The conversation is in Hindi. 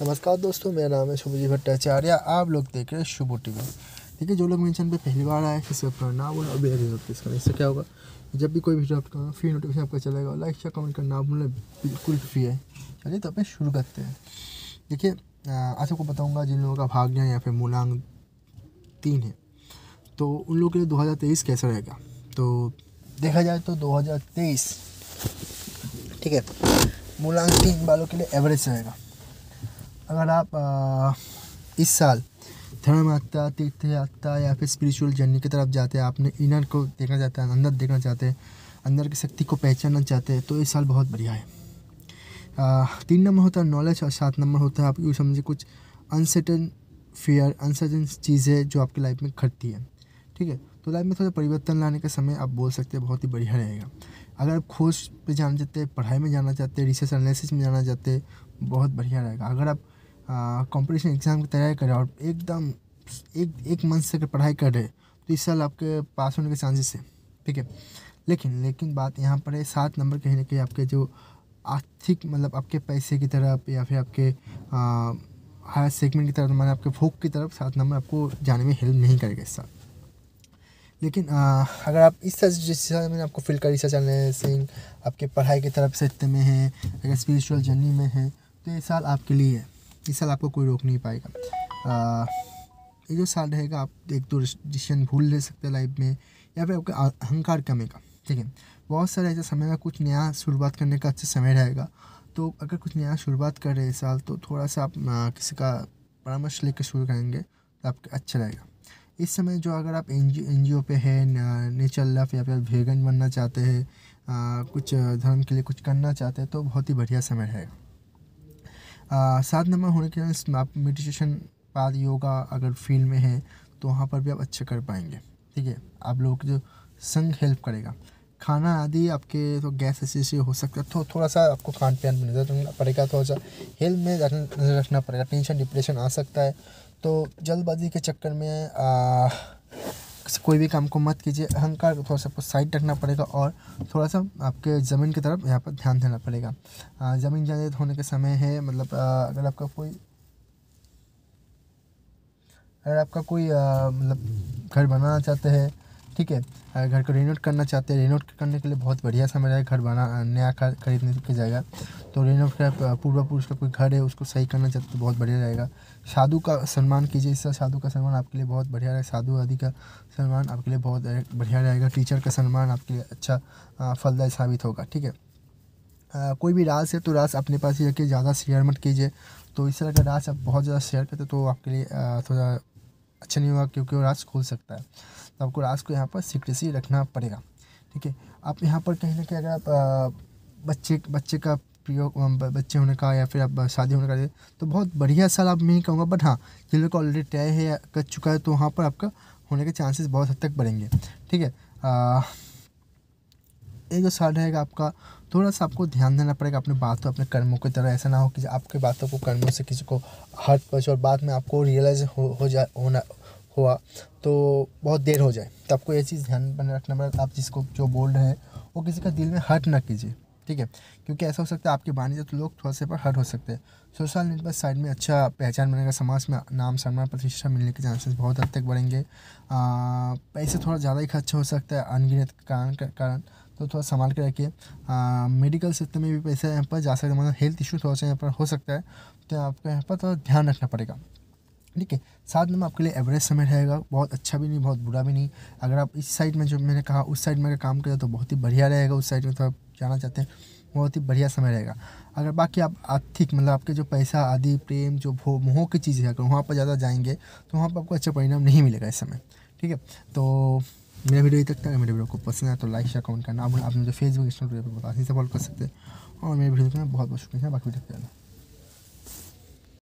नमस्कार दोस्तों मेरा नाम है शुभजी भट्टाचार्य आप लोग देख रहे हैं शुभो टी वी ठीक है जो लोग मेरे चैनल पर पहली बार आए किसी अपना नाम बोले अभी नोटिस करें इससे क्या होगा जब भी कोई वीडियो अपना फ्री नोटिफिकेशन आपका चलेगा लाइक शेयर कमेंट करना बोले मतलब बिल्कुल फ्री है चलिए तो अपने शुरू करते हैं देखिए आज आपको बताऊँगा जिन लोगों का भाग्य या फिर मूलांग तीन है तो उन लोगों के लिए तेईस कैसा रहेगा तो देखा जाए तो तेईस ठीक है मूलांक तीन वालों के लिए एवरेज रहेगा अगर आप आ, इस साल धर्म यात्रा तीर्थ यात्रा या फिर स्पिरिचुअल जर्नी की तरफ जाते हैं आपने इनर को देखना चाहते हैं अंदर देखना चाहते हैं अंदर की शक्ति को पहचानना चाहते हैं तो इस साल बहुत बढ़िया है आ, तीन नंबर होता है नॉलेज और सात नंबर होता है आपकी समझिए कुछ अनसर्टन फियर अनसर्टन चीज़ें जो आपकी लाइफ में घटती है ठीक है तो लाइफ में थोड़ा परिवर्तन लाने का समय आप बोल सकते हैं बहुत ही बढ़िया रहेगा अगर आप खोज पे जाना चाहते हैं पढ़ाई में जाना चाहते हैं रिसर्च एनालिसिस में जाना चाहते हैं बहुत बढ़िया रहेगा अगर आप कंपटीशन एग्ज़ाम की तैयारी करें और एकदम एक एक मंथ से अगर पढ़ाई कर रहे तो इस साल आपके पास होने के चांसेस है ठीक है लेकिन लेकिन बात यहाँ पर है सात नंबर कहीं ना कहीं आपके जो आर्थिक मतलब आपके पैसे की तरफ या फिर आपके हायर सेगमेंट की तरफ तो मैंने आपके भूख की तरफ सात नंबर आपको जाने में हेल्प नहीं करेगा इस साल लेकिन आ, अगर आप इस तरह जिस तरह मैंने आपको फील करी रिसर्च सिंह आपके पढ़ाई की तरफ इतने में है अगर स्पिरिचुअल जर्नी में है तो ये साल आपके लिए है इस साल आपको कोई रोक नहीं पाएगा ये जो साल रहेगा आप एक दो डिसीजन भूल ले सकते हैं लाइफ में या फिर आपका अहंकार कमेगा ठीक है बहुत सारे ऐसा समय का कुछ नया शुरुआत करने का अच्छा समय रहेगा तो अगर कुछ नया शुरुआत कर रहे हैं इस साल तो थोड़ा सा आप किसी का परामर्श लेकर शुरू करेंगे तो आपका अच्छा रहेगा इस समय जो अगर आप एन जी एन जी ओ पे है नेचर लफ या फिर वेगन बनना चाहते हैं कुछ धर्म के लिए कुछ करना चाहते हैं तो बहुत ही बढ़िया समय रहेगा सात नंबर होने के कारण आप मेडिटेशन बाद योगा अगर फील्ड में है तो वहाँ पर भी आप अच्छे कर पाएंगे ठीक है आप लोग जो संग हेल्प करेगा खाना आदि आपके तो गैस ऐसी से हो सकता है तो थोड़ा सा आपको खान पान पर नजर रखना पड़ेगा थोड़ा सा हेल्थ में नजर रखना पड़ेगा टेंशन डिप्रेशन आ सकता है तो जल्दबाजी के चक्कर में आ, कोई भी काम को मत कीजिए अहंकार को थोड़ा सा आपको साइड रखना पड़ेगा और थोड़ा सा आपके ज़मीन की तरफ यहाँ पर ध्यान देना पड़ेगा ज़मीन जायदाद होने के समय है मतलब अगर आपका कोई अगर आपका कोई मतलब घर बनाना चाहते हैं ठीक है अगर घर को रेनोट करना चाहते हैं रेनोट करने के लिए बहुत बढ़िया समय है घर बना नया घर खरीदने की जगह तो रेनोट का पूर्वा पुरुष का कोई घर है उसको सही करना चाहते तो बहुत बढ़िया रहेगा साधु का सम्मान कीजिए इससे साधु का सम्मान आपके लिए बहुत बढ़िया रहेगा साधु आदि का सम्मान आपके लिए बहुत बढ़िया रहेगा टीचर का सम्मान आपके लिए अच्छा फलदाय साबित होगा ठीक है कोई भी रास है तो रास अपने पास ही रखिए ज़्यादा शेयर मत कीजिए तो इस तरह का रास आप बहुत ज़्यादा शेयर करते तो आपके लिए थोड़ा अच्छा नहीं होगा क्योंकि वो राज खोल सकता है तो आपको राज को यहाँ पर सीक्रेसी रखना पड़ेगा ठीक है आप यहाँ पर कहीं ना कहीं अगर आप बच्चे बच्चे का प्रयोग बच्चे होने का या फिर आप शादी होने का तो बहुत बढ़िया साल आप ही कहूँगा बट हाँ जिन लोग ऑलरेडी तय है कर चुका है तो वहाँ पर आपका होने के चांसेस बहुत हद तक बढ़ेंगे ठीक है एक जो साल रहेगा आपका थोड़ा सा आपको ध्यान देना पड़ेगा अपने बातों अपने कर्मों की तरह ऐसा ना हो कि आपके बातों को कर्मों से किसी को हर्ट पहुँचे और बाद में आपको रियलाइज हो हो जाए होना हुआ तो बहुत देर हो जाए तो आपको ये चीज़ ध्यान में रखना पड़ेगा आप जिसको जो बोल रहे हैं वो किसी का दिल में हर्ट ना कीजिए ठीक है क्योंकि ऐसा हो सकता है आपकी बानी जो तो लोग थोड़ा से पर हर्ट हो सकते हैं सोशल नेटवर्क साइड में अच्छा पहचान बनेगा समाज में नाम सम्मान प्रतिष्ठा मिलने के चांसेस बहुत हद तक बढ़ेंगे पैसे थोड़ा ज़्यादा ही खर्च हो सकता है अनगिनत कारण कारण तो थोड़ा संभाल के रखिए मेडिकल सिस्टम में भी पैसा यहाँ पर जा सकते हैं मतलब हेल्थ इशू थोड़ा सा यहाँ पर हो सकता है तो आपको यहाँ पर थोड़ा ध्यान रखना पड़ेगा ठीक है साथ में आपके लिए एवरेज समय रहेगा बहुत अच्छा भी नहीं बहुत बुरा भी नहीं अगर आप इस साइड में जो मैंने कहा उस साइड में अगर काम करें तो बहुत ही बढ़िया रहेगा उस साइड में तो आप जाना चाहते हैं बहुत ही बढ़िया समय रहेगा अगर बाकी आप आर्थिक मतलब आपके जो पैसा आदि प्रेम जो भो मोह की चीज़ है अगर वहाँ पर ज़्यादा जाएंगे तो वहाँ पर आपको अच्छा परिणाम नहीं मिलेगा इस समय ठीक है तो मेरा वीडियो इधर तक मेरे वीडियो को पसंद आया तो लाइक शेयर कमेंट करना आप जो फेसबुक इंस्टाग्राम पर बता से फॉलो कर सकते हैं और मेरे वीडियो में बहुत बहुत शुक्रिया बाकी वीडियो करना